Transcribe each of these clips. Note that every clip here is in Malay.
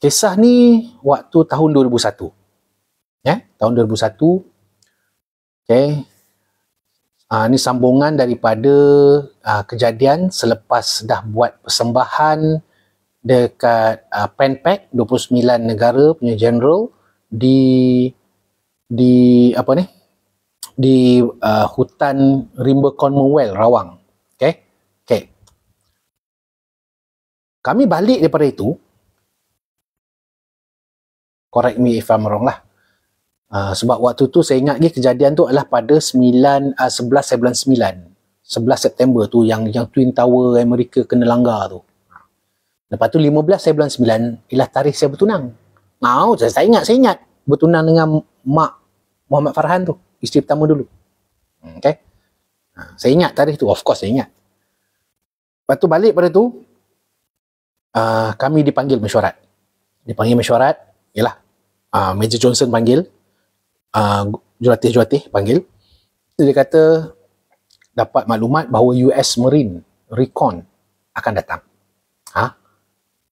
Kisah ni waktu tahun 2001. Ya, yeah? tahun 2001. Okay. Uh, ni sambungan daripada uh, kejadian selepas dah buat persembahan dekat uh, PENPAC 29 negara punya general di di apa ni di uh, hutan Rimba Commonwealth Rawang okey okey kami balik daripada itu correct me if I'm wrong lah. Uh, sebab waktu tu saya ingat lagi kejadian tu adalah pada 9, uh, 11 9, 11 September tu yang yang Twin Tower Amerika kena langgar tu. Lepas tu 15 saya bulan 9 ialah tarikh saya bertunang. Mau saya, saya ingat, saya ingat bertunang dengan mak Muhammad Farhan tu, isteri pertama dulu. Hmm, okay. Ha, ah, saya ingat tarikh tu, of course saya ingat. Lepas tu balik pada tu, uh, kami dipanggil mesyuarat. Dipanggil mesyuarat, yalah uh, Major Johnson panggil uh, jurulatih-jurulatih panggil dia kata dapat maklumat bahawa US Marine Recon akan datang ha?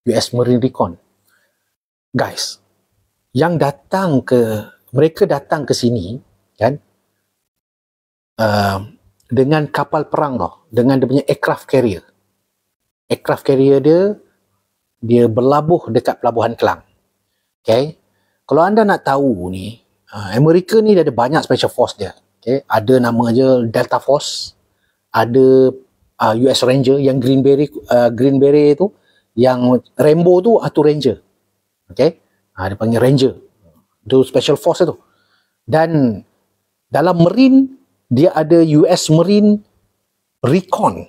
US Marine Recon guys yang datang ke mereka datang ke sini kan uh, dengan kapal perang tau dengan dia punya aircraft carrier aircraft carrier dia dia berlabuh dekat pelabuhan Kelang Okay. Kalau anda nak tahu ni, ha, Amerika ni dia ada banyak special force dia. Okay. Ada nama je Delta Force. Ada uh, ha, US Ranger yang Green Beret, uh, ha, Green Beret tu. Yang Rainbow tu, atau Ranger. Okay. Uh, dia panggil Ranger. Itu special force tu. Dan dalam Marine, dia ada US Marine Recon.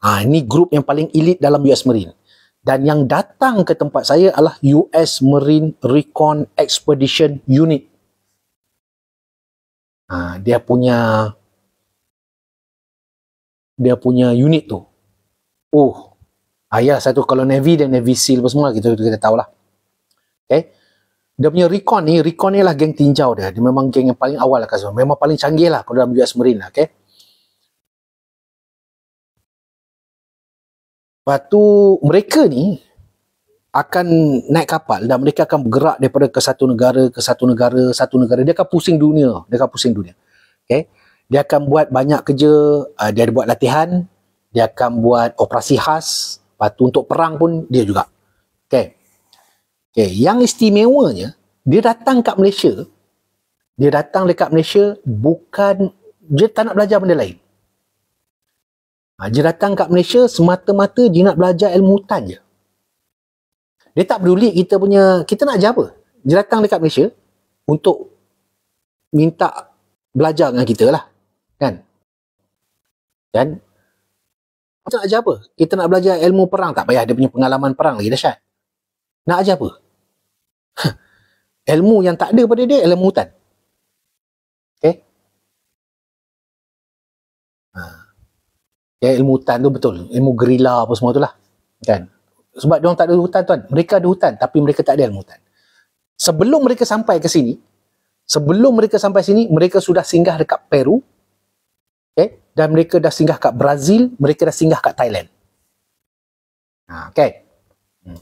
ha, ini grup yang paling elit dalam US Marine dan yang datang ke tempat saya adalah US Marine Recon Expedition Unit. Ha, dia punya dia punya unit tu. Oh, ayah saya tu kalau Navy dan Navy SEAL apa semua kita kita lah. Okay. Dia punya recon ni, recon ni lah geng tinjau dia. Dia memang geng yang paling awal lah kasut. Memang paling canggih lah kalau dalam US Marine lah. Okay. Lepas tu mereka ni akan naik kapal dan mereka akan bergerak daripada ke satu negara ke satu negara satu negara dia akan pusing dunia dia akan pusing dunia okay? dia akan buat banyak kerja uh, dia ada buat latihan dia akan buat operasi khas lepas untuk perang pun dia juga okay? Okay. yang istimewanya dia datang kat Malaysia dia datang dekat Malaysia bukan dia tak nak belajar benda lain Ha, dia datang kat Malaysia semata-mata dia nak belajar ilmu hutan je. Dia tak peduli kita punya, kita nak ajar apa. Dia datang dekat Malaysia untuk minta belajar dengan kita lah. Kan? Dan kita nak ajar apa? Kita nak belajar ilmu perang. Tak payah dia punya pengalaman perang lagi dahsyat. Nak ajar apa? ilmu yang tak ada pada dia, ilmu hutan. Okay? Ya ilmu hutan tu betul. Ilmu gerila apa semua tu lah. Kan? Sebab diorang tak ada hutan tuan. Mereka ada hutan tapi mereka tak ada ilmu hutan. Sebelum mereka sampai ke sini, sebelum mereka sampai sini, mereka sudah singgah dekat Peru. Okay? Eh? Dan mereka dah singgah kat Brazil. Mereka dah singgah kat Thailand. Okay? Ha, hmm.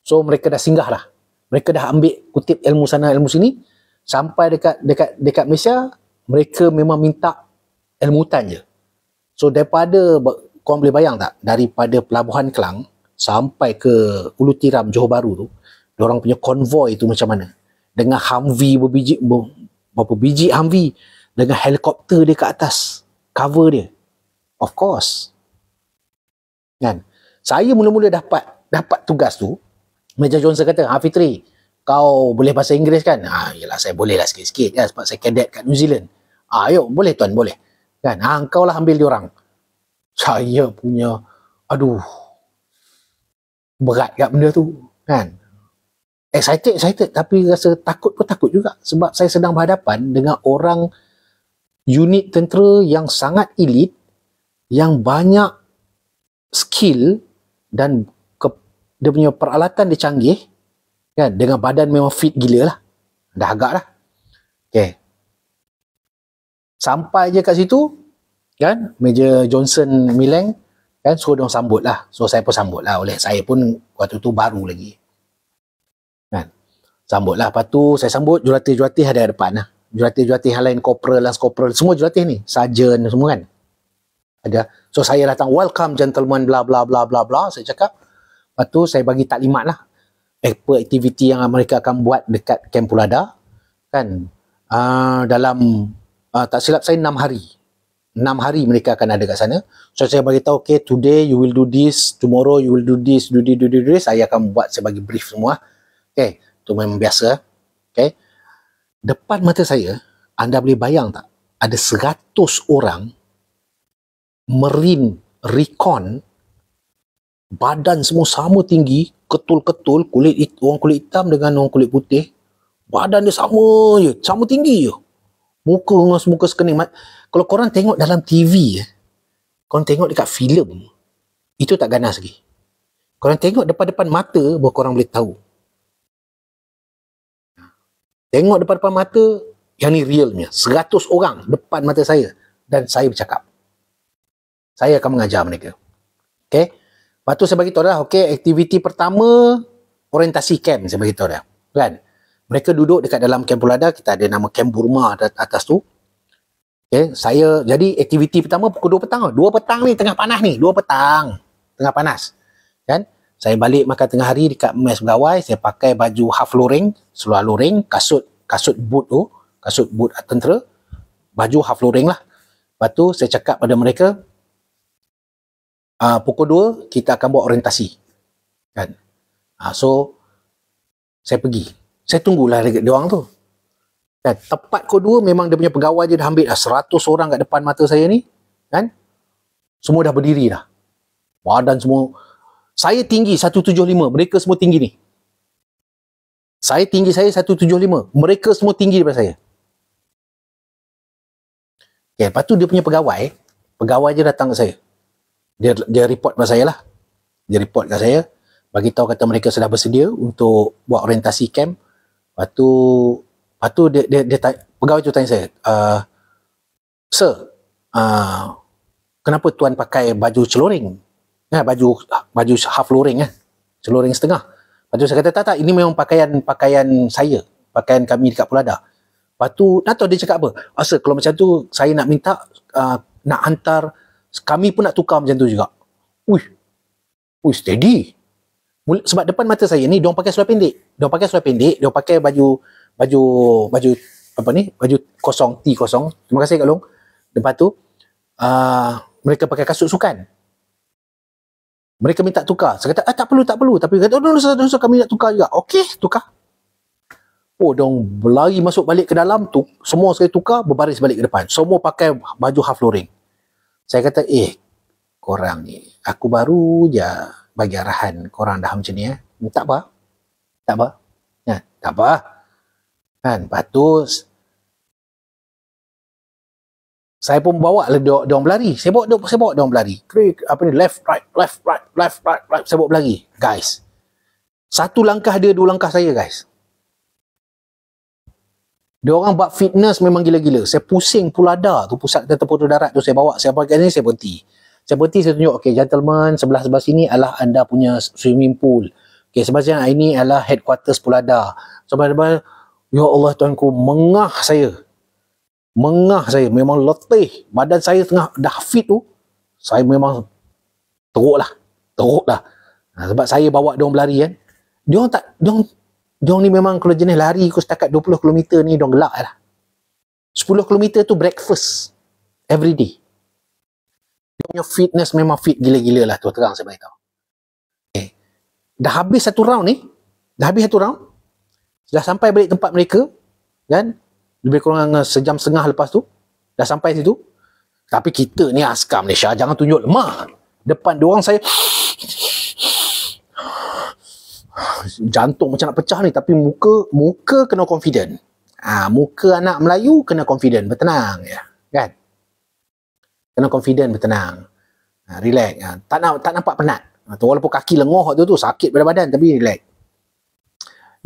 So mereka dah singgah lah. Mereka dah ambil kutip ilmu sana, ilmu sini. Sampai dekat dekat dekat Malaysia, mereka memang minta ilmu hutan je. So daripada kau boleh bayang tak daripada pelabuhan Kelang sampai ke Ulu Tiram Johor Bahru tu orang punya konvoi tu macam mana dengan Humvee berbiji berapa biji Humvee dengan helikopter dia ke atas cover dia of course kan saya mula-mula dapat dapat tugas tu Major Johnson kata Hafitri ah, kau boleh bahasa Inggeris kan ha, yelah saya boleh lah sikit-sikit kan sebab saya cadet kat New Zealand ha, ah, yuk boleh tuan boleh Kan? Ha, engkau lah ambil diorang. Saya punya, aduh, berat kat benda tu. Kan? Excited, excited. Tapi rasa takut pun takut juga. Sebab saya sedang berhadapan dengan orang unit tentera yang sangat elit, yang banyak skill dan ke, dia punya peralatan dia canggih. Kan? Dengan badan memang fit gila lah. Dah agak lah. Okay sampai je kat situ kan meja Johnson Mileng kan suruh dia sambut lah so saya pun sambut lah oleh saya pun waktu tu baru lagi kan sambut lah lepas tu saya sambut jurati-jurati ada depan lah jurati-jurati yang lain corporal lah corporal semua jurati ni sarjan semua kan ada so saya datang welcome gentleman bla bla bla bla bla saya cakap lepas tu saya bagi taklimat lah apa aktiviti yang mereka akan buat dekat Camp Pulada kan uh, dalam uh, tak silap saya enam hari enam hari mereka akan ada kat sana so saya bagi tahu okay today you will do this tomorrow you will do this do this do this, do this. saya akan buat saya bagi brief semua okay tu memang biasa okay depan mata saya anda boleh bayang tak ada seratus orang merin recon badan semua sama tinggi ketul-ketul kulit orang kulit hitam dengan orang kulit putih badan dia sama je sama tinggi je Muka dengan muka sekening. Kalau korang tengok dalam TV, eh, korang tengok dekat filem, itu tak ganas lagi. Korang tengok depan-depan mata, baru korang boleh tahu. Tengok depan-depan mata, yang ni realnya. 100 orang depan mata saya. Dan saya bercakap. Saya akan mengajar mereka. Okay? Lepas tu saya beritahu dah, okay, aktiviti pertama, orientasi camp saya beritahu dah. Kan? Right? mereka duduk dekat dalam kamp Pulada kita ada nama kamp Burma atas tu okay, saya jadi aktiviti pertama pukul 2 petang 2 petang ni tengah panas ni 2 petang tengah panas kan saya balik makan tengah hari dekat mes pegawai saya pakai baju half loring seluar loring kasut kasut boot tu kasut boot tentera baju half loring lah lepas tu saya cakap pada mereka uh, pukul 2 kita akan buat orientasi kan uh, so saya pergi saya tunggulah dekat dia orang tu. Dan tepat kod dua memang dia punya pegawai dia dah ambil dah 100 orang kat depan mata saya ni. Kan? Semua dah berdiri dah. Badan semua. Saya tinggi 175. Mereka semua tinggi ni. Saya tinggi saya 175. Mereka semua tinggi daripada saya. Okay, lepas tu dia punya pegawai. Pegawai dia datang ke saya. Dia, dia report kepada saya lah. Dia report kat saya. Bagi tahu kata mereka sudah bersedia untuk buat orientasi camp Lepas tu, lepas tu dia, dia, dia tanya, pegawai tu tanya saya, uh, Sir, uh, kenapa tuan pakai baju celoring? Ya, baju baju half loring, ya. celoring setengah. Lepas tu saya kata, tak, tak, ini memang pakaian pakaian saya, pakaian kami dekat Pulada. Lepas tu, tak tahu dia cakap apa. Ah, sir, kalau macam tu, saya nak minta, uh, nak hantar, kami pun nak tukar macam tu juga. Uish, uish, steady sebab depan mata saya ni dia pakai seluar pendek. Dia pakai seluar pendek, dia pakai baju baju baju apa ni? Baju kosong T kosong. Terima kasih Kak Long. Lepas tu uh, mereka pakai kasut sukan. Mereka minta tukar. Saya kata, ah, tak perlu, tak perlu. Tapi kata, oh, no, no, no, kami nak tukar juga. Okey, tukar. Oh, dong berlari masuk balik ke dalam tu semua sekali tukar berbaris balik ke depan. Semua pakai baju half loring. Saya kata, "Eh, korang ni, aku baru je bagi arahan korang dah macam ni eh. Tak apa. Tak apa. Ya, tak apa. Kan, patut saya pun bawa lah dia, orang berlari. Saya bawa, dia, orang berlari. Krik, apa ni? Left, right, left, right, left, right, right. Saya bawa berlari. Guys. Satu langkah dia, dua langkah saya, guys. Dia orang buat fitness memang gila-gila. Saya pusing pulada tu, pusat kata darat tu saya bawa. Saya pakai ni, saya berhenti seperti saya tunjuk okay, gentlemen, sebelah-sebelah sini adalah anda punya swimming pool okay, sebelah sini ini adalah headquarters pulada sebelah-sebelah ya Allah tuanku mengah saya mengah saya memang letih badan saya tengah dah fit tu saya memang teruk lah teruk lah nah, ha, sebab saya bawa dia orang berlari kan dia orang tak dia orang, dia orang ni memang kalau jenis lari aku setakat 20km ni dia orang gelak lah 10km tu breakfast every day punya fitness memang fit gila-gila lah tu terang saya beritahu. Okay. Eh, dah habis satu round ni. Dah habis satu round. Dah sampai balik tempat mereka. Kan? Lebih kurang sejam setengah lepas tu. Dah sampai situ. Tapi kita ni askar Malaysia. Jangan tunjuk lemah. Depan diorang saya. Jantung macam nak pecah ni. Tapi muka muka kena confident. Ha, muka anak Melayu kena confident. Bertenang. Ya. Kan? kena confident bertenang ha, relax ha, tak nak tak nampak penat ha, walaupun kaki lenguh tu tu sakit pada badan tapi relax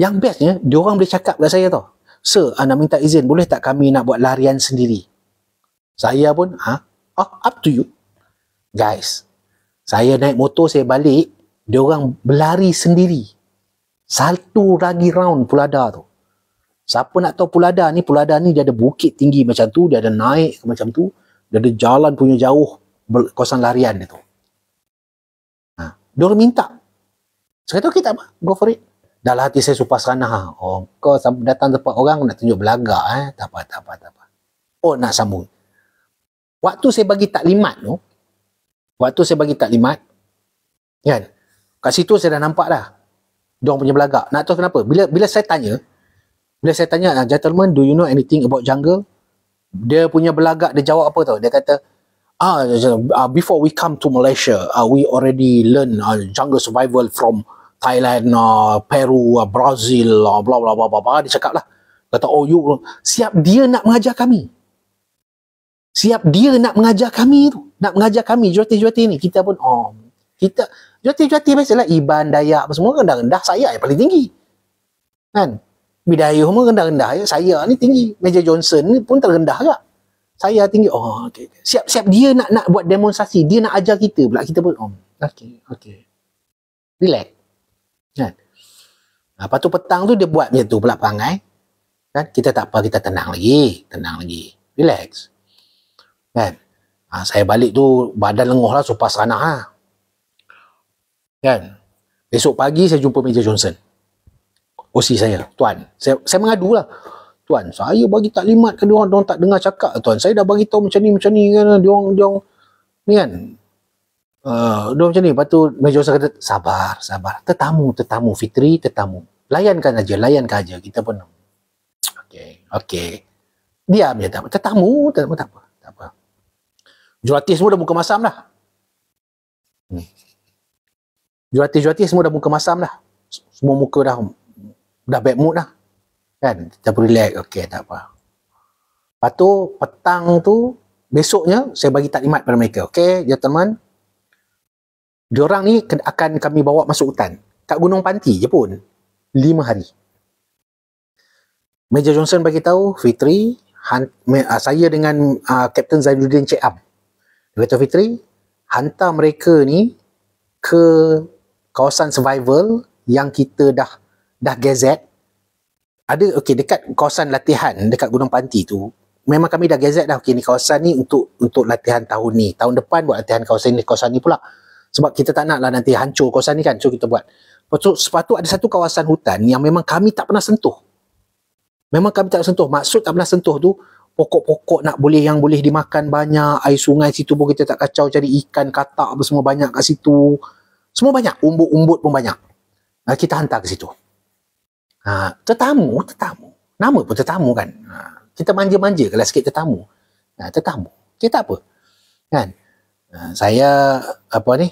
yang bestnya dia orang boleh cakap dengan saya tau sir anda ah, minta izin boleh tak kami nak buat larian sendiri saya pun ha oh, up to you guys saya naik motor saya balik dia orang berlari sendiri satu lagi round pulada tu Siapa nak tahu pulada ni, pulada ni dia ada bukit tinggi macam tu, dia ada naik macam tu. Jadi jalan punya jauh kawasan larian itu. Ha. Dia orang minta. Saya kata, okay tak apa. Go for it. Dalam hati saya supah sana. Ha, oh, kau sampai datang tempat orang nak tunjuk belaga. Eh. Tak apa, tak apa, tak apa. Oh, nak sambung. Waktu saya bagi taklimat tu, waktu saya bagi taklimat, kan, kat situ saya dah nampak dah. Dia punya belaga. Nak tahu kenapa? Bila bila saya tanya, bila saya tanya, ah, gentlemen, do you know anything about jungle? dia punya belagak dia jawab apa tau dia kata ah uh, before we come to malaysia uh, we already learn uh, jungle survival from thailand uh, peru uh, brazil uh, blah blah blah blah dia cakap lah kata oh you siap dia nak mengajar kami siap dia nak mengajar kami tu nak mengajar kami jurati-jurati ni kita pun oh kita jurati-jurati biasalah iban dayak apa semua kan dah rendah saya yang paling tinggi kan Bidayuh pun rendah-rendah ya. Saya ni tinggi. Meja Johnson ni pun terendah juga. Saya tinggi. Oh, okey. Siap-siap dia nak nak buat demonstrasi. Dia nak ajar kita pula. Kita pun, oh, okey, okey. Relax. Kan? Lepas tu petang tu dia buat macam tu pula perangai. Kan? Kita tak apa, kita tenang lagi. Tenang lagi. Relax. Kan? Ha, saya balik tu, badan lenguh lah, sopas ranah lah. Kan? Besok pagi saya jumpa meja Johnson. OC saya, tuan. Saya, saya lah, Tuan, saya bagi taklimat ke diorang, diorang tak dengar cakap tuan. Saya dah bagi tahu macam ni, macam ni kan. Diorang, diorang, ni kan. Uh, eh, diorang macam ni. Lepas tu, Major Ustaz kata, sabar, sabar. Tetamu, tetamu. Fitri, tetamu. Layankan aja, layankan aja. Kita pun, okay, okay. Diam je, tak apa. Tetamu, tetamu, tak apa. Tak apa. Juratis semua dah buka masam lah. Hmm. Juratis-juratis semua dah buka masam lah, Semua muka dah dah bad mood lah. Kan? Kita pun relax. Okay, tak apa. Lepas tu, petang tu, besoknya, saya bagi taklimat pada mereka. Okay, ya, teman. Diorang ni akan kami bawa masuk hutan. Kat Gunung Panti je pun. Lima hari. Major Johnson bagi tahu Fitri, han, me, uh, saya dengan uh, Captain Zainuddin Cik Am. Dia Fitri, hantar mereka ni ke kawasan survival yang kita dah dah gazet ada okey dekat kawasan latihan dekat Gunung Panti tu memang kami dah gazet dah okey ni kawasan ni untuk untuk latihan tahun ni tahun depan buat latihan kawasan ni kawasan ni pula sebab kita tak nak lah nanti hancur kawasan ni kan so kita buat so sepatu ada satu kawasan hutan yang memang kami tak pernah sentuh memang kami tak sentuh maksud tak pernah sentuh tu pokok-pokok nak boleh yang boleh dimakan banyak air sungai situ pun kita tak kacau cari ikan katak apa semua banyak kat situ semua banyak umbut-umbut pun banyak kita hantar ke situ Ha, tetamu, tetamu. Nama pun tetamu kan. Ha, kita manja-manja kalau sikit tetamu. Ha, tetamu. Okey tak apa. Kan? Ha, saya, apa ni?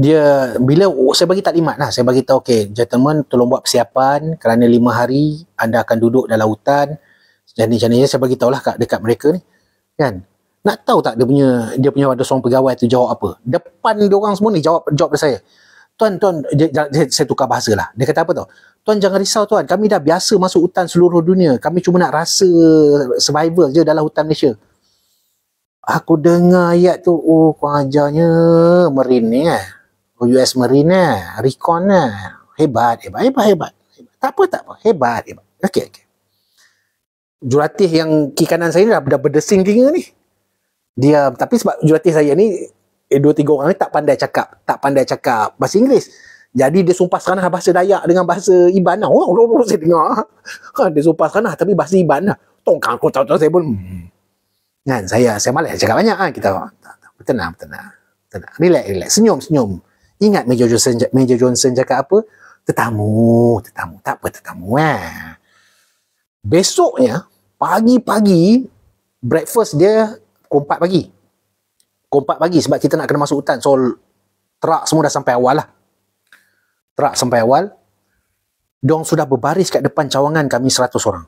Dia, bila oh, saya bagi taklimat lah. Saya bagi tahu, okey, gentlemen, tolong buat persiapan kerana lima hari anda akan duduk dalam hutan. Jadi, macam saya bagi tahu lah dekat mereka ni. Kan? Nak tahu tak dia punya, dia punya ada seorang pegawai tu jawab apa? Depan dia orang semua ni jawab, jawab dari saya tuan tuan dia, dia, saya tukar bahasa lah dia kata apa tau tuan jangan risau tuan kami dah biasa masuk hutan seluruh dunia kami cuma nak rasa survival je dalam hutan Malaysia aku dengar ayat tu oh kuajarnya marine ni eh oh, US Marine eh recon eh hebat hebat hebat hebat, hebat. tak apa tak apa hebat hebat okey okey jurati yang kiri kanan saya ni dah, dah berdesing kinga ni dia tapi sebab jurati saya ni eh, dua tiga orang ni tak pandai cakap, tak pandai cakap bahasa Inggeris. Jadi dia sumpah seranah bahasa Dayak dengan bahasa Iban lah. Orang orang saya dengar. Ha, dia sumpah seranah tapi bahasa Iban lah. aku tahu-tahu saya pun. Hmm. Kan saya saya malas cakap banyak kan. Kita tenang, tenang. Tenang. Relax, relax. Senyum, senyum. Ingat Major Johnson, Major Johnson cakap apa? Tetamu, tetamu. Tak apa tetamu kan. Besoknya, pagi-pagi, breakfast dia pukul 4 pagi pukul pagi sebab kita nak kena masuk hutan. So, terak semua dah sampai awal lah. Terak sampai awal. Diorang sudah berbaris kat depan cawangan kami 100 orang.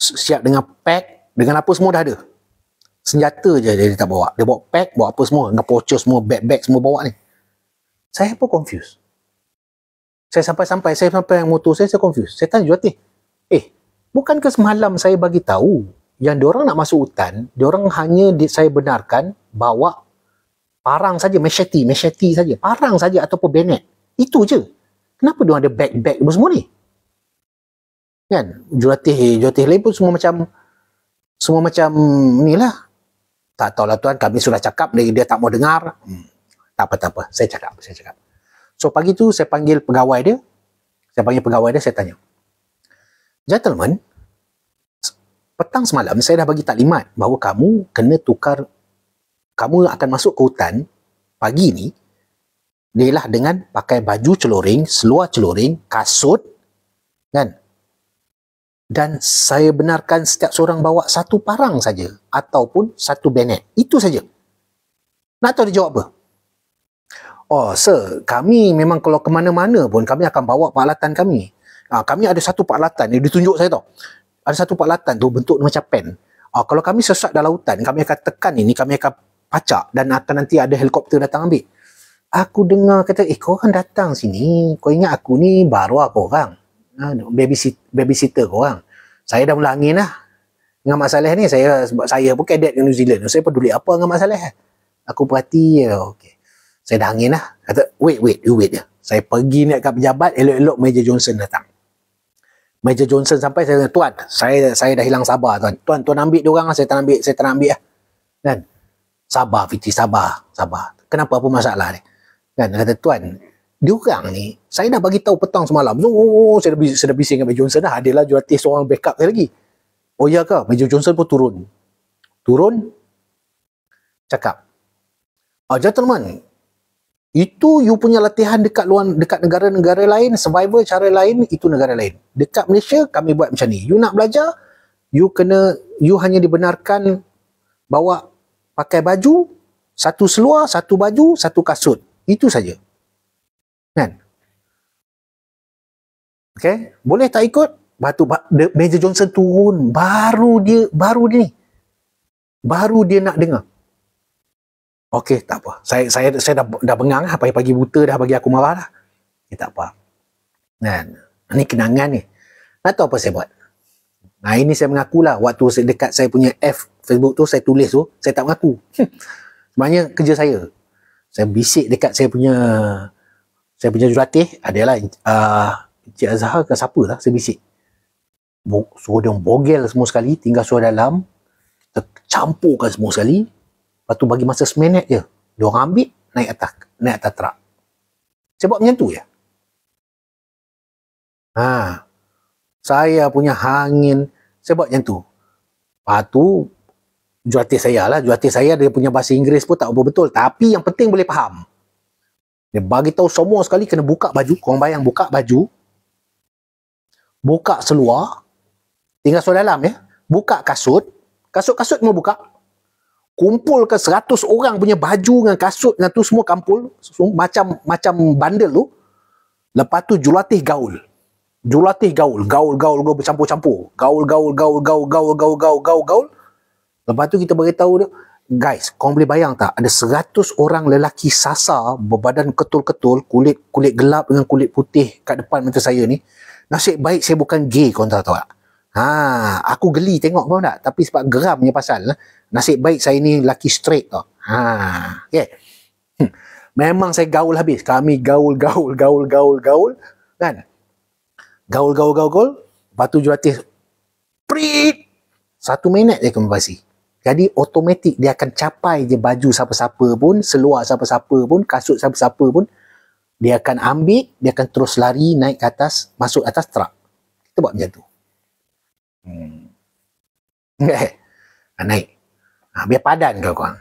Siap dengan pack, dengan apa semua dah ada. Senjata je dia, dia tak bawa. Dia bawa pack, bawa apa semua. Dengan pocho semua, bag-bag semua bawa ni. Saya pun confused. Saya sampai-sampai, saya sampai yang motor saya, saya confused. Saya tanya Jotih, eh, bukankah semalam saya bagi tahu yang diorang nak masuk hutan, diorang hanya di, saya benarkan bawa parang saja, macheti, macheti saja, parang saja ataupun benet. Itu je. Kenapa diorang ada bag-bag semua ni? Kan? Jurati, jurati lain pun semua macam semua macam ni lah. Tak tahulah tuan, kami sudah cakap, dia, dia tak mau dengar. Hmm. Tak apa, tak apa. Saya cakap, saya cakap. So, pagi tu saya panggil pegawai dia. Saya panggil pegawai dia, saya tanya. gentleman petang semalam saya dah bagi taklimat bahawa kamu kena tukar kamu akan masuk ke hutan pagi ni nilah dengan pakai baju celoring, seluar celoring, kasut kan dan saya benarkan setiap seorang bawa satu parang saja ataupun satu benet. Itu saja. Nak tahu dia jawab apa? Oh, sir, kami memang kalau ke mana-mana pun kami akan bawa peralatan kami. Ha, kami ada satu peralatan yang ditunjuk saya tahu ada satu peralatan tu bentuk macam pen. Uh, kalau kami sesat dalam lautan, kami akan tekan ini, kami akan pacak dan akan nanti ada helikopter datang ambil. Aku dengar kata, eh kau kan datang sini, kau ingat aku ni baru apa orang? Uh, babysitter, babysitter kau orang. Saya dah mula angin lah. Dengan Mak Saleh ni, saya, sebab saya pun kadet dengan New Zealand. Saya peduli apa dengan Mak Saleh. Aku perhati, okay. saya dah angin lah. Kata, wait, wait, you wait. ya. Saya pergi ni kat pejabat, elok-elok Major Johnson datang. Major Johnson sampai saya kata, tuan, saya saya dah hilang sabar tuan. Tuan, tuan ambil dia orang, lah, saya tak ambil, saya tak ambil lah. Kan? Sabar, Fiti, sabar, sabar. Kenapa apa masalah ni? Kan? Kata, tuan, dia orang ni, saya dah bagi tahu petang semalam. Oh, oh, oh saya dah, saya dah bising dengan Major Johnson dah. Adalah jurnalis seorang backup saya lagi. Oh, iya ke? Major Johnson pun turun. Turun, cakap. Oh, gentlemen, itu you punya latihan dekat luar dekat negara-negara lain survival cara lain itu negara lain dekat Malaysia kami buat macam ni you nak belajar you kena you hanya dibenarkan bawa pakai baju satu seluar satu baju satu kasut itu saja kan okey boleh tak ikut batu Major Johnson turun baru dia baru dia ni baru dia nak dengar Okey, tak apa. Saya saya saya dah dah bengang lah. pagi-pagi buta dah bagi aku marah dah. Eh, tak apa. Dan ni kenangan ni. Nak tahu apa saya buat? Nah, ini saya mengaku lah, waktu saya dekat saya punya F Facebook tu saya tulis tu, saya tak mengaku. Sebenarnya kerja saya. Saya bisik dekat saya punya saya punya jurulatih adalah a uh, Cik Azhar ke siapa lah saya bisik. Bo, suruh dia bogel semua sekali, tinggal suruh dalam, campurkan semua sekali, Lepas tu bagi masa seminit je. Dia orang ambil, naik atas naik atas truk. Saya buat macam tu je. Ya. Ha. Saya punya hangin. Saya buat macam tu. Lepas tu, juatir saya lah. Juatir saya dia punya bahasa Inggeris pun tak apa betul. Tapi yang penting boleh faham. Dia bagi tahu semua sekali kena buka baju. Korang bayang buka baju. Buka seluar. Tinggal seluar dalam ya. Buka kasut. Kasut-kasut mau buka kumpulkan 100 orang punya baju dengan kasut dengan tu semua kampul macam macam bandel tu lepas tu julatih gaul julatih gaul gaul gaul gaul bercampur-campur gaul gaul gaul gaul gaul gaul gaul gaul gaul lepas tu kita beritahu dia guys kau boleh bayang tak ada 100 orang lelaki sasa berbadan ketul-ketul kulit kulit gelap dengan kulit putih kat depan mata saya ni nasib baik saya bukan gay kau tahu tak Ha, aku geli tengok kau tak? Tapi sebab geramnya pasal. Eh, nasib baik saya ni lucky straight tau. Ha, okay. hmm. Memang saya gaul habis. Kami gaul, gaul, gaul, gaul, gaul. Kan? Gaul, gaul, gaul, gaul. Lepas tu juratis. Prit! Satu minit dia kembasi. Jadi otomatik dia akan capai je baju siapa-siapa pun, seluar siapa-siapa pun, kasut siapa-siapa pun. Dia akan ambil, dia akan terus lari naik ke atas, masuk atas trak. Kita buat macam tu. Hmm. ha, naik. Ha, biar padan kau korang.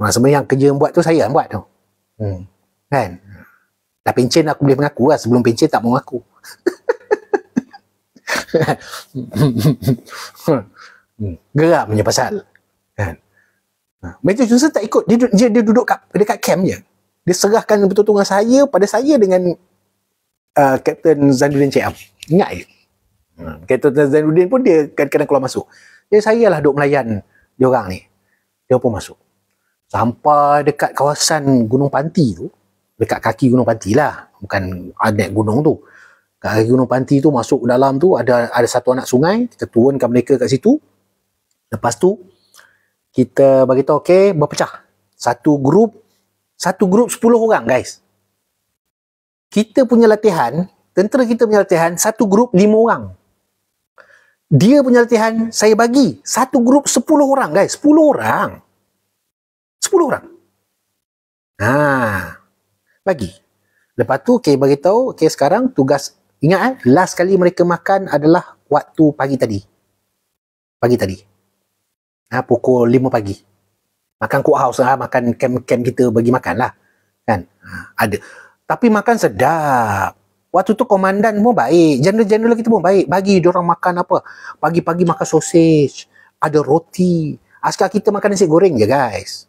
Orang ah, semua yang kerja yang buat tu saya yang buat tu. Hmm. Kan? Dah pencin aku boleh mengaku lah. Sebelum pencin tak mau aku. Geram punya pasal. Kan? Ah, Major Johnson tak ikut. Dia, dia, dia duduk kat, dekat camp je. Dia serahkan betul-betul dengan saya pada saya dengan uh, Captain Zandrin Cik Am. Ingat je. Ya? Kata hmm. Zainuddin pun dia kadang-kadang keluar masuk. Jadi saya lah duk melayan dia orang ni. Dia pun masuk. Sampai dekat kawasan Gunung Panti tu. Dekat kaki Gunung Panti lah. Bukan anak gunung tu. Kaki Gunung Panti tu masuk dalam tu ada ada satu anak sungai. Kita turunkan mereka kat situ. Lepas tu kita bagi tahu okey berpecah. Satu grup satu grup sepuluh orang guys. Kita punya latihan Tentera kita punya latihan satu grup lima orang dia punya latihan saya bagi satu grup 10 orang guys 10 orang 10 orang ha bagi lepas tu okey bagi tahu okey sekarang tugas ingat eh last kali mereka makan adalah waktu pagi tadi pagi tadi ha, pukul 5 pagi makan kuah, house lah makan camp-camp kita bagi makanlah, kan ha, ada tapi makan sedap Waktu tu komandan pun baik. Jeneral-jeneral kita pun baik. Bagi dia makan apa. Pagi-pagi makan sosej. Ada roti. Askar kita makan nasi goreng je guys.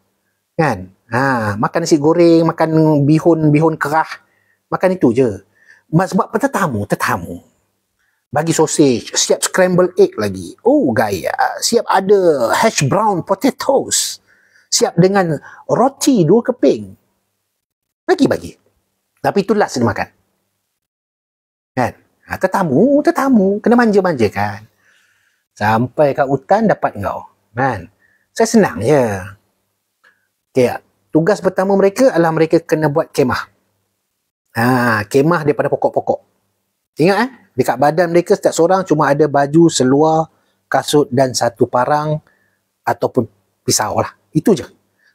Kan? Ha, makan nasi goreng, makan bihun, bihun kerah. Makan itu je. Sebab tetamu, tetamu. Bagi sosej. Siap scramble egg lagi. Oh gaya. Ah, siap ada hash brown potatoes. Siap dengan roti dua keping. Bagi-bagi. Tapi itulah sedia makan. Kan? Ha, tetamu, tetamu. Kena manja-manjakan. Sampai kat hutan dapat kau. Kan? Saya senang je. Okay, tugas pertama mereka adalah mereka kena buat kemah. Ha, kemah daripada pokok-pokok. Ingat eh? Dekat badan mereka setiap seorang cuma ada baju seluar, kasut dan satu parang ataupun pisau lah. Itu je.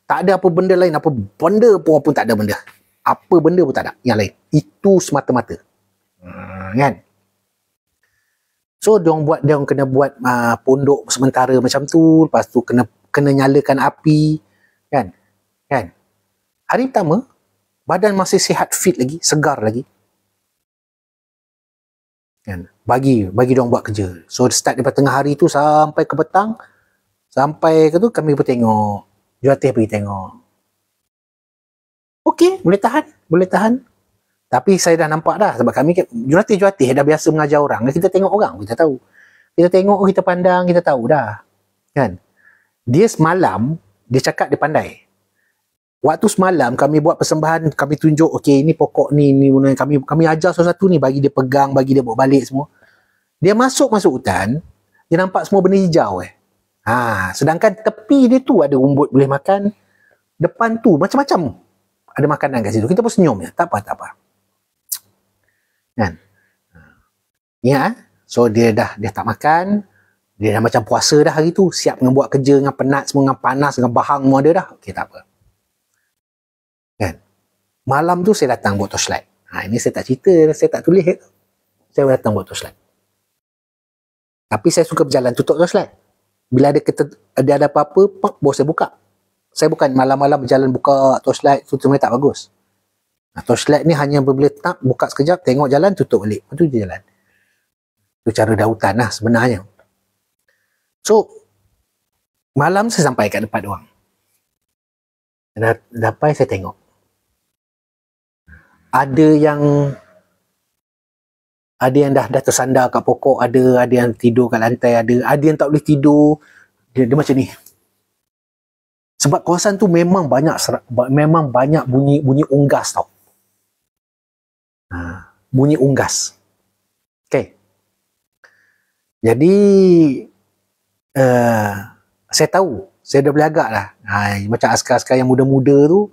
Tak ada apa benda lain. Apa benda pun, apa pun tak ada benda. Apa benda pun tak ada. Yang lain. Itu semata-mata. Hmm, kan? So dia orang buat dia orang kena buat uh, pondok sementara macam tu, lepas tu kena kena nyalakan api, kan? Kan? Hari pertama badan masih sihat fit lagi, segar lagi. Kan? Bagi bagi dia orang buat kerja. So start daripada tengah hari tu sampai ke petang sampai ke tu kami pergi tengok. Jurati pergi tengok. Okey, boleh tahan, boleh tahan. Tapi saya dah nampak dah sebab kami juratih-juratih dah biasa mengajar orang. Kita tengok orang, kita tahu. Kita tengok, kita pandang, kita tahu dah. Kan? Dia semalam, dia cakap dia pandai. Waktu semalam kami buat persembahan, kami tunjuk, okey ini pokok ni, ni mana kami kami ajar satu-satu ni bagi dia pegang, bagi dia bawa balik semua. Dia masuk masuk hutan, dia nampak semua benda hijau eh. Ha, sedangkan tepi dia tu ada umbut boleh makan, depan tu macam-macam ada makanan kat situ. Kita pun senyum je. Ya. Tak apa, tak kan ingat ha. eh? Ya, so dia dah dia tak makan dia dah macam puasa dah hari tu siap dengan buat kerja dengan penat semua dengan panas dengan bahang semua ada dah okey tak apa kan malam tu saya datang buat torchlight ha, ini saya tak cerita saya tak tulis tu. Eh. saya datang buat torchlight tapi saya suka berjalan tutup torchlight bila ada keter, ada apa-apa pak bos saya buka saya bukan malam-malam berjalan buka torchlight tu sebenarnya tak bagus Nah, torchlight ni hanya boleh tak buka sekejap, tengok jalan, tutup balik. Itu je jalan. Itu cara dautan lah sebenarnya. So, malam saya sampai kat depan orang. Dah, dah saya tengok. Ada yang ada yang dah dah tersandar kat pokok, ada ada yang tidur kat lantai, ada ada yang tak boleh tidur. Dia, dia macam ni. Sebab kawasan tu memang banyak serak, memang banyak bunyi bunyi unggas tau. Ha, bunyi unggas. Okay. Jadi uh, saya tahu, saya dah boleh agak dah. Ha, macam askar-askar yang muda-muda tu,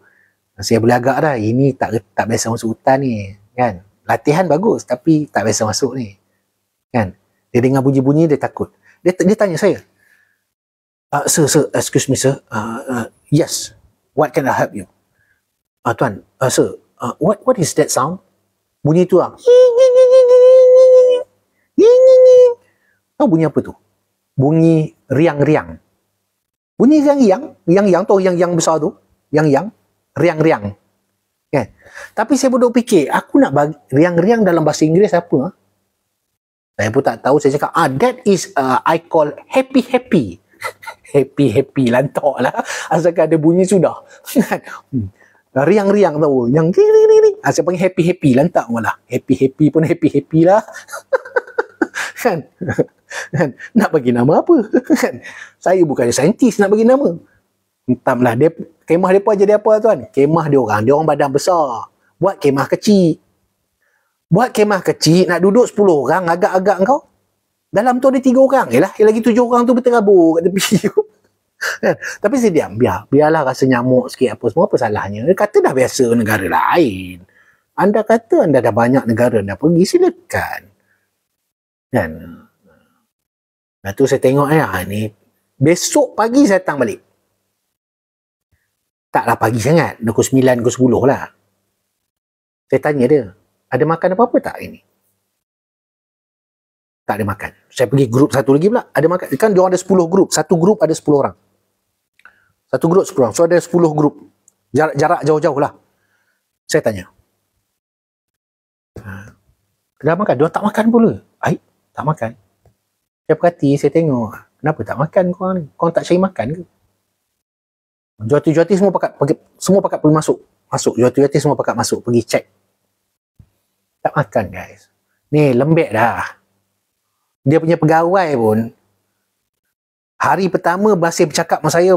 saya boleh agak dah. Ini tak tak biasa masuk hutan ni, kan? Latihan bagus tapi tak biasa masuk ni. Kan? Dia dengar bunyi-bunyi dia takut. Dia dia tanya saya. Uh, sir, sir, excuse me, sir. Uh, uh, yes, what can I help you? Uh, tuan, uh, sir, uh, what what is that sound? Bunyi tu lah. Tahu bunyi apa tu? Bunyi riang-riang. Bunyi riang-riang. Riang-riang tu, yang yang besar tu. Riang-riang. Riang-riang. Kan? Tapi saya bodoh fikir, aku nak bagi riang-riang dalam bahasa Inggeris apa? Ah? Saya pun tak tahu, saya cakap, ah, that is uh, I call happy-happy. happy-happy, lantok lah. Asalkan ada bunyi sudah. Kan? Hmm riang-riang tau yang ni ni ni ni ah, saya panggil happy-happy lantak wala happy-happy pun happy-happy lah kan kan nak bagi nama apa kan saya bukannya saintis nak bagi nama entahlah dia kemah depa jadi apa tuan kemah dia orang dia orang badan besar buat kemah kecil buat kemah kecil nak duduk 10 orang agak-agak kau dalam tu ada 3 orang yalah lagi 7 orang tu berterabur kat tepi Kan? Tapi saya diam, biar. Biarlah rasa nyamuk sikit apa semua, apa salahnya. Dia kata dah biasa negara lain. Anda kata anda dah banyak negara anda pergi, silakan. Kan? Lepas tu saya tengok, ya, ni besok pagi saya datang balik. Taklah pagi sangat, 29, 10 lah. Saya tanya dia, ada makan apa-apa tak ini? Tak ada makan. Saya pergi grup satu lagi pula. Ada makan. Kan dia ada 10 grup. Satu grup ada 10 orang. Satu grup sepuluh orang. So ada sepuluh grup. Jarak, jarak jauh-jauh lah. Saya tanya. Kenapa ha. makan? Dia tak makan pula. Aik, tak makan. Saya perhati, saya tengok. Kenapa tak makan korang ni? Korang tak cari makan ke? Juati-juati semua pakat, pergi, semua pakat perlu masuk. Masuk. Juati-juati semua pakat masuk. Pergi cek. Tak makan guys. Ni lembek dah. Dia punya pegawai pun. Hari pertama masih bercakap sama saya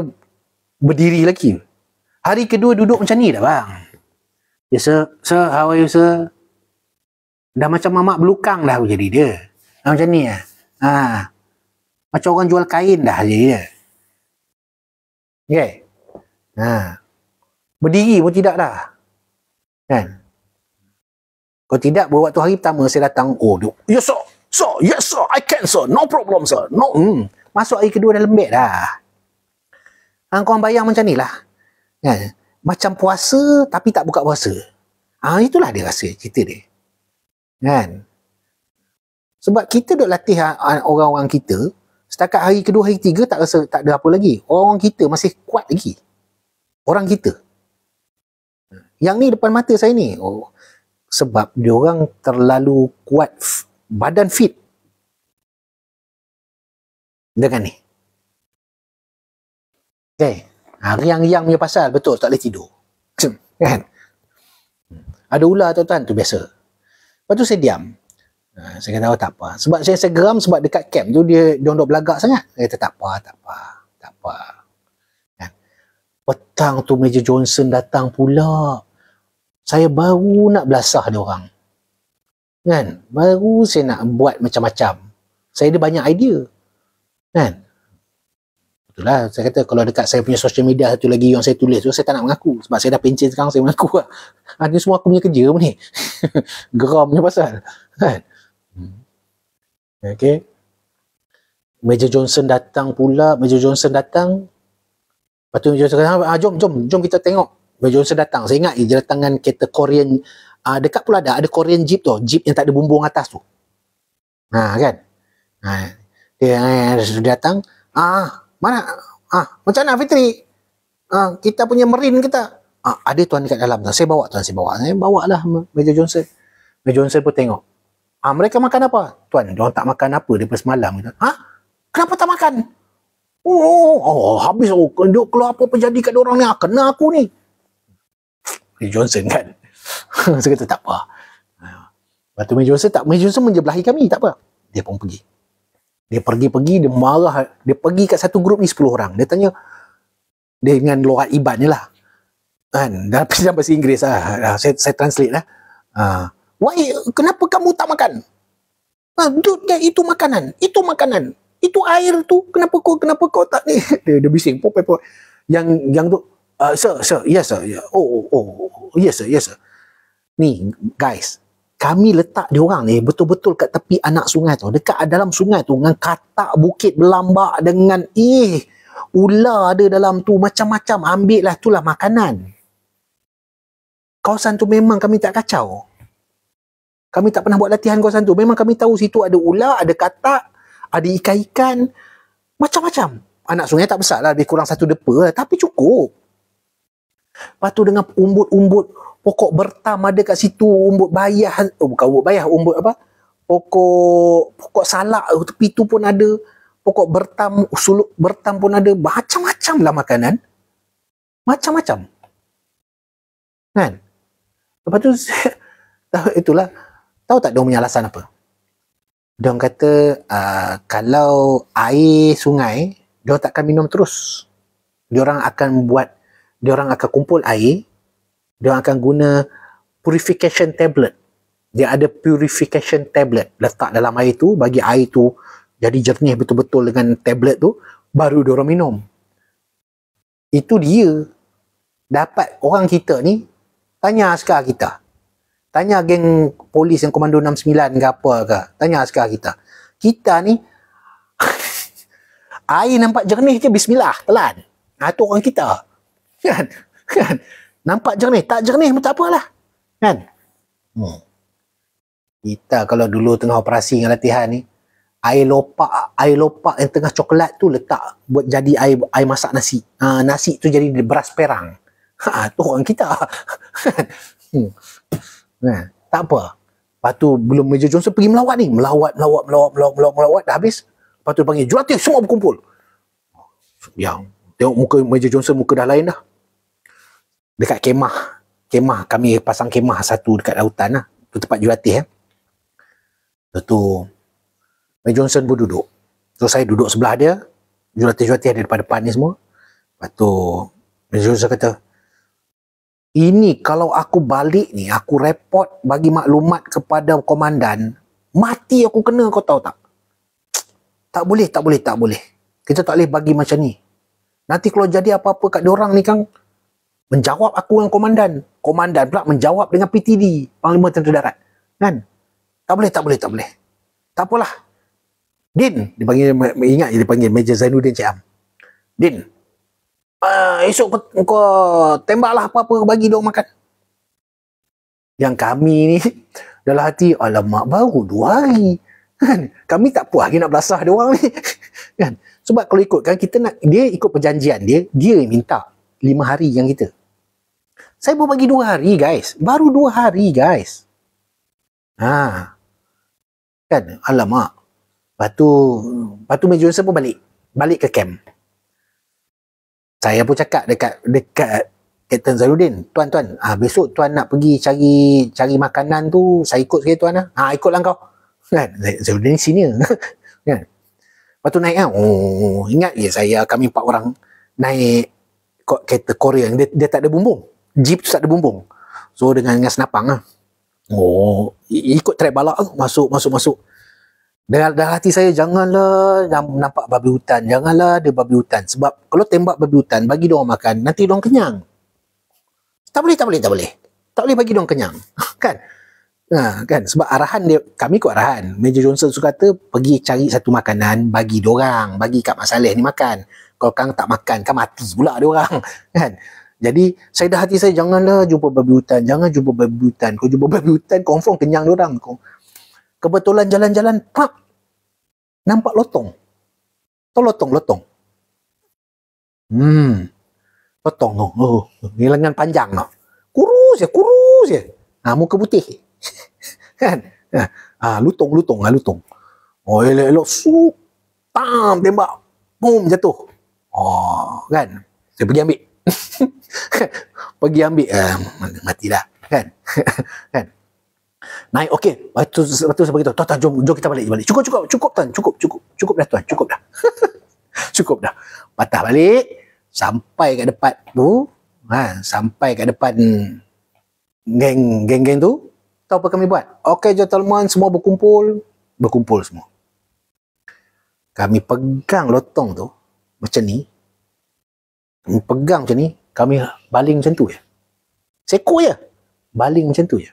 berdiri lagi. Hari kedua duduk macam ni dah bang. Ya yes, sir, sir, how are you sir? Dah macam mamak belukang dah jadi dia. Ah, macam ni lah. Ya? Ha. Macam orang jual kain dah jadi dia. Okay. Ha. Berdiri pun tidak dah. Kan? Kalau tidak, waktu hari pertama saya datang, oh, duk. yes sir, sir, yes sir, I can sir, no problem sir, no, hmm. Masuk hari kedua dah lembek dah. Ha, korang bayang macam ni lah. Kan? macam puasa tapi tak buka puasa. Ha, itulah dia rasa cerita dia. Kan? Sebab kita duk latih ah, ah, orang-orang kita, setakat hari kedua, hari tiga tak rasa tak ada apa lagi. Orang kita masih kuat lagi. Orang kita. Yang ni depan mata saya ni. Oh, sebab dia orang terlalu kuat badan fit dengan ni. Okay. Ha, riang-riang punya pasal betul tak boleh tidur. Kan? Ada ular tuan-tuan tu biasa. Lepas tu saya diam. Ha, saya kata oh, tak apa. Sebab saya, saya geram sebab dekat camp tu dia dia duduk belagak sangat. Saya kata tak apa, tak apa, tak apa. Kan? Petang tu Major Johnson datang pula. Saya baru nak belasah dia orang. Kan? Baru saya nak buat macam-macam. Saya ada banyak idea. Kan? Itulah saya kata kalau dekat saya punya social media satu lagi yang saya tulis tu saya tak nak mengaku sebab saya dah pencen sekarang saya mengaku lah. Ah, ini semua aku punya kerja pun ni. Geramnya pasal. Kan? Hmm. Okay. Major Johnson datang pula. Major Johnson datang. Lepas tu Major Johnson kata, ah, jom, jom, jom kita tengok. Major Johnson datang. Saya ingat eh, dia datang dengan kereta Korean. Ah, dekat pula ada, ada Korean Jeep tu. Jeep yang tak ada bumbung atas tu. Ha, kan? Ha. Dia, eh, dia datang. Ah, mana ah macam mana Fitri ah kita punya merin kita ah ada tuan dekat dalam tu saya bawa tuan saya bawa saya bawa lah Major Johnson Major Johnson pun tengok ah mereka makan apa tuan dia tak makan apa depa semalam kita ha kenapa tak makan oh, oh, oh, oh habis oh kalau keluar apa pun kat orang ni ah, kena aku ni Major Johnson kan saya kata tak apa Batu ah. Major Johnson tak Major Johnson menjebelahi kami tak apa dia pun pergi dia pergi-pergi, dia marah. Dia pergi kat satu grup ni 10 orang. Dia tanya, dia dengan luar ibad ni lah. Kan? Dalam bahasa Inggeris lah. Ha, saya, saya translate lah. Ha. Ah, Why, eh, kenapa kamu tak makan? Ha, ah, kan, itu, itu makanan. Itu makanan. Itu air tu. Kenapa kau, kenapa kau tak ni? dia, dia bising. Pop, pop, pop. Yang, yang tu, uh, sir, sir, yes, sir. Yeah. Oh, oh, oh, oh, yes, sir, yes, sir. Ni, guys, kami letak dia orang ni betul-betul kat tepi anak sungai tu dekat dalam sungai tu dengan katak bukit berlambak dengan ih ular ada dalam tu macam-macam ambil lah itulah makanan kawasan tu memang kami tak kacau kami tak pernah buat latihan kawasan tu memang kami tahu situ ada ular ada katak ada ikan-ikan macam-macam anak sungai tak besar lah lebih kurang satu depa lah. tapi cukup lepas tu dengan umbut-umbut pokok bertam ada kat situ umbut bayah oh, bukan umbut bayah umbut apa pokok pokok salak tepi tu pun ada pokok bertam suluk bertam pun ada macam-macam lah makanan macam-macam kan lepas tu tahu itulah tahu tak dia punya alasan apa dia kata uh, kalau air sungai dia takkan minum terus dia orang akan buat dia orang akan kumpul air dia akan guna purification tablet. Dia ada purification tablet. Letak dalam air tu, bagi air tu jadi jernih betul-betul dengan tablet tu, baru dia minum. Itu dia dapat orang kita ni tanya askar kita. Tanya geng polis yang komando 69 ke apa ke. Tanya askar kita. Kita ni air nampak jernih je bismillah telan. Ha, tu orang kita. Kan? kan? Nampak jernih. Tak jernih pun tak apalah. Kan? Hmm. Kita kalau dulu tengah operasi dengan latihan ni, air lopak air lopak yang tengah coklat tu letak buat jadi air air masak nasi. Ha, nasi tu jadi beras perang. Ha, tu orang kita. hmm. Nah, ha, tak apa. Lepas tu belum meja Johnson pergi melawat ni. Melawat, melawat, melawat, melawat, melawat, melawat. Dah habis. Lepas tu panggil, jelatih semua berkumpul. Yang tengok muka meja Johnson muka dah lain dah dekat kemah kemah kami pasang kemah satu dekat lautan lah tu tempat juratih eh. lepas tu Mike Johnson pun duduk so saya duduk sebelah dia juratih-juratih ada depan-depan ni semua lepas tu Mike Johnson kata ini kalau aku balik ni aku report bagi maklumat kepada komandan mati aku kena kau tahu tak tak boleh tak boleh tak boleh kita tak boleh bagi macam ni nanti kalau jadi apa-apa kat diorang ni kang menjawab aku dengan komandan. Komandan pula menjawab dengan PTD, Panglima Tentera Darat. Kan? Tak boleh, tak boleh, tak boleh. Tak apalah. Din, dipanggil, ingat dia dipanggil Major Zainuddin Cik Am. Din, uh, esok kau tembaklah apa-apa bagi dia makan. Yang kami ni, dalam hati, alamak baru dua hari. Kan? Kami tak puas lagi nak belasah dia orang ni. Kan? Sebab kalau ikut kan kita nak dia ikut perjanjian dia, dia minta lima hari yang kita. Saya baru bagi dua hari guys. Baru dua hari guys. Ha. Kan? Alamak. Lepas tu, lepas tu Major pun balik. Balik ke camp. Saya pun cakap dekat dekat Captain Zaludin, tuan-tuan, ah ha, besok tuan nak pergi cari cari makanan tu, saya ikut sekali tuan lah. Ha, ikutlah kau. Kan? Zaludin ni senior. kan? Lepas tu naik kan? Oh, ingat ya saya kami empat orang naik kereta Korea dia, dia tak ada bumbung jeep tu tak ada bumbung so dengan dengan senapang lah oh ikut track balak tu masuk masuk masuk Dengan dalam hati saya janganlah nampak babi hutan janganlah ada babi hutan sebab kalau tembak babi hutan bagi dia makan nanti dia kenyang tak boleh tak boleh tak boleh tak boleh bagi dia kenyang kan ha, kan sebab arahan dia kami ikut arahan Major Johnson suka kata pergi cari satu makanan bagi dia orang bagi kat Mak ni makan kalau kang tak makan kan mati pula dia orang kan jadi saya dah hati saya janganlah jumpa babi hutan, jangan jumpa babi hutan. Kau jumpa babi hutan confirm kenyang dia orang kau. Kebetulan jalan-jalan tak nampak lotong. Tolong lotong, lotong. Hmm. Lotong Oh, ni oh, oh. lengan panjang tu. Oh. Kurus ya, kurus ya. Ha, muka putih. kan? Ha, lutung, lutung, ah, ah lutung. Ah, oh, elok-elok. Suk. Tam, tembak. Boom, jatuh. Oh, kan? Saya pergi ambil. pergi ambil uh, matilah kan kan naik okey Waktu tu lepas tu sampai tuan jom jom kita balik balik cukup cukup cukup tuan cukup cukup cukup dah tuan cukup dah cukup dah patah balik sampai kat depan tu ha, sampai kat depan geng geng geng tu tahu apa kami buat okey gentlemen semua berkumpul berkumpul semua kami pegang lotong tu macam ni pegang macam ni, kami baling macam tu je. Seko je. Baling macam tu je.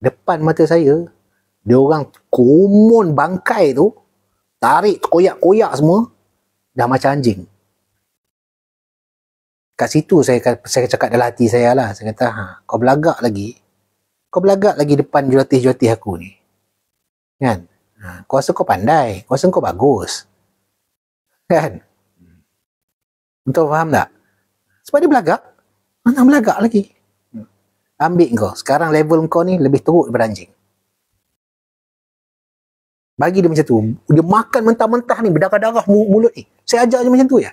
Depan mata saya, dia orang komun bangkai tu, tarik, koyak-koyak semua, dah macam anjing. Kat situ saya saya cakap dalam hati saya lah. Saya kata, ha, kau belagak lagi. Kau belagak lagi depan jelatih-jelatih aku ni. Kan? Ha, kau rasa kau pandai. Kau rasa kau bagus. Kan? Tuan faham tak? Sebab dia belagak. Mana belagak lagi? Ambil kau. Sekarang level kau ni lebih teruk daripada anjing. Bagi dia macam tu. Dia makan mentah-mentah ni berdarah-darah mulut ni. Saya ajar je macam tu ya.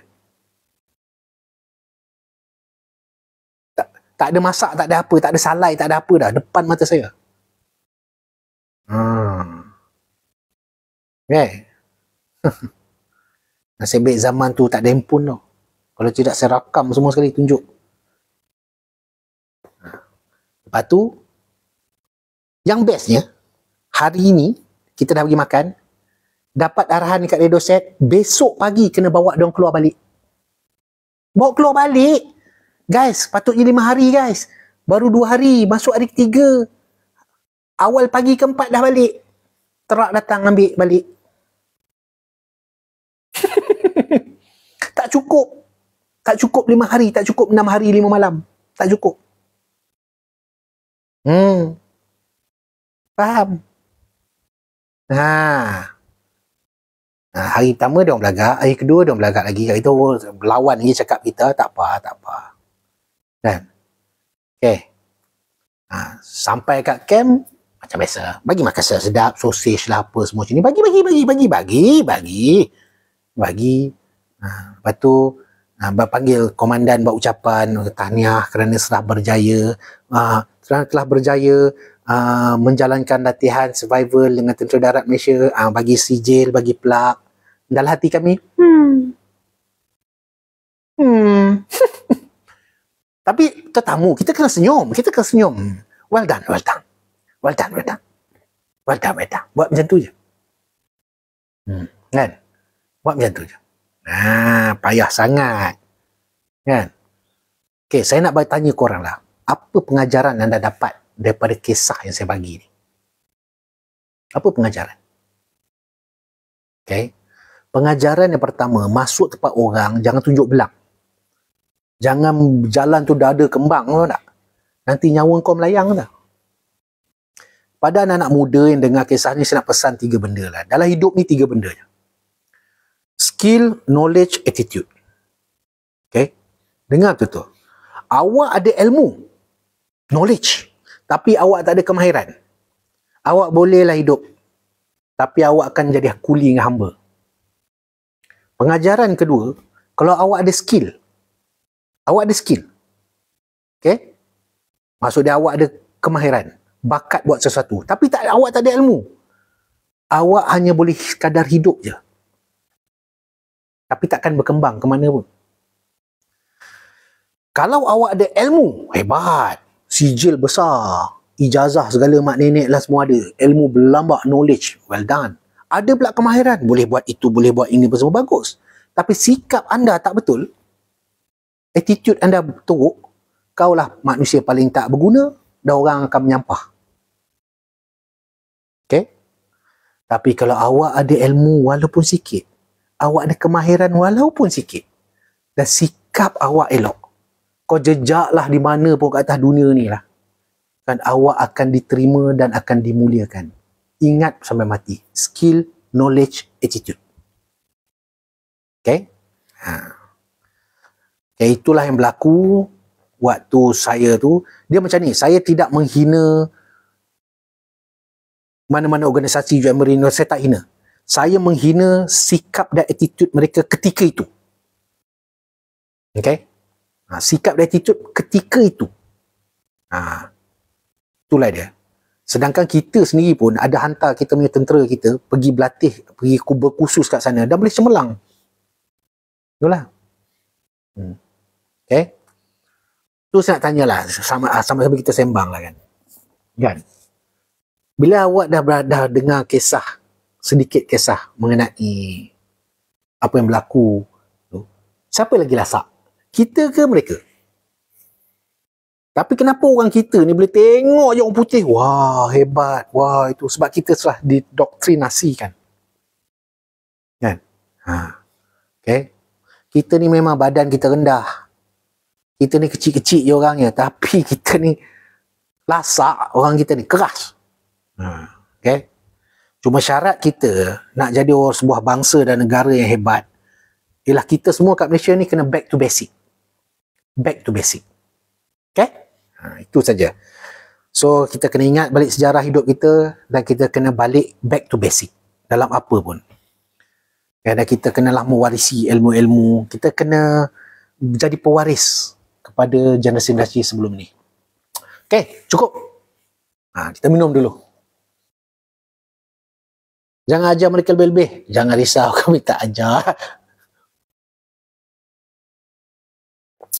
Tak, tak ada masak, tak ada apa. Tak ada salai, tak ada apa dah. Depan mata saya. Hmm. Okay. Nasib baik zaman tu tak ada handphone tau. Kalau tidak saya rakam semua sekali tunjuk. Ha. Lepas tu, yang bestnya, hari ini kita dah pergi makan, dapat arahan dekat radio set, besok pagi kena bawa dia keluar balik. Bawa keluar balik? Guys, patutnya lima hari guys. Baru dua hari, masuk hari ketiga. Awal pagi keempat dah balik. Terak datang ambil balik. tak cukup. Tak cukup lima hari, tak cukup enam hari, lima malam. Tak cukup. Hmm. Faham? Ha. ha. hari pertama dia orang belagak, hari kedua dia orang belagak lagi. Hari tu lawan dia cakap kita, tak apa, tak apa. Kan? Okay. Ha. sampai kat camp, macam biasa. Bagi makan sedap, sosis lah apa semua macam ni. Bagi, bagi, bagi, bagi, bagi, bagi. Bagi, Ha, lepas tu ha, panggil komandan buat ucapan tahniah kerana telah berjaya ha, telah berjaya ha, menjalankan latihan survival dengan tentera darat Malaysia ha, bagi sijil, bagi pelak dalam hati kami hmm. Hmm. tapi tetamu, kita kena senyum kita kena senyum well done, well done well done, well done, well done, well done. buat macam tu je hmm. kan buat macam tu je Ha, payah sangat. Kan? Okey, saya nak tanya korang lah. Apa pengajaran anda dapat daripada kisah yang saya bagi ni? Apa pengajaran? Okey. Pengajaran yang pertama, masuk tempat orang, jangan tunjuk belak. Jangan jalan tu dah ada kembang, tahu tak? Nanti nyawa kau melayang tak? Pada anak-anak muda yang dengar kisah ni, saya nak pesan tiga benda lah. Dalam hidup ni tiga benda je skill, knowledge, attitude. Okay? Dengar tu tu. Awak ada ilmu, knowledge. Tapi awak tak ada kemahiran. Awak bolehlah hidup. Tapi awak akan jadi kuli dengan hamba. Pengajaran kedua, kalau awak ada skill, awak ada skill. Okay? Maksudnya awak ada kemahiran, bakat buat sesuatu. Tapi tak, awak tak ada ilmu. Awak hanya boleh kadar hidup je tapi takkan berkembang ke mana pun. Kalau awak ada ilmu, hebat. Sijil besar, ijazah segala mak nenek lah semua ada. Ilmu berlambak, knowledge, well done. Ada pula kemahiran, boleh buat itu, boleh buat ini, semua bagus. Tapi sikap anda tak betul, attitude anda teruk, lah manusia paling tak berguna, dan orang akan menyampah. Okay? Tapi kalau awak ada ilmu walaupun sikit, awak ada kemahiran walaupun sikit dan sikap awak elok kau jejaklah di mana pun kat atas dunia ni lah dan awak akan diterima dan akan dimuliakan ingat sampai mati skill knowledge attitude okay ha. okay itulah yang berlaku waktu saya tu dia macam ni saya tidak menghina mana-mana organisasi UN Marino saya tak hina saya menghina sikap dan attitude mereka ketika itu. Okay? Ha, sikap dan attitude ketika itu. Ha, itulah dia. Sedangkan kita sendiri pun ada hantar kita punya tentera kita pergi berlatih, pergi kubur khusus kat sana dah boleh cemelang. Itulah. Hmm. Okay? Tu saya nak tanyalah sama-sama ah, kita sembang lah kan. Kan? Bila awak dah, berada dengar kisah sedikit kisah mengenai apa yang berlaku tu. Siapa lagi lasak? Kita ke mereka? Tapi kenapa orang kita ni boleh tengok je orang putih? Wah, hebat. Wah, itu sebab kita telah didoktrinasikan. Kan? Ha. Okay. Kita ni memang badan kita rendah. Kita ni kecil-kecil je orang ya. Tapi kita ni lasak orang kita ni keras. Ha. Okay. Cuma syarat kita nak jadi orang sebuah bangsa dan negara yang hebat ialah kita semua kat Malaysia ni kena back to basic. Back to basic. Okay? Ha, itu saja. So, kita kena ingat balik sejarah hidup kita dan kita kena balik back to basic dalam apa pun. Ya, dan kita kenalah mewarisi ilmu-ilmu. Kita kena jadi pewaris kepada generasi-generasi sebelum ni. Okay, cukup. Ha, kita minum dulu. Jangan ajar mereka lebih-lebih. Jangan risau kami tak ajar.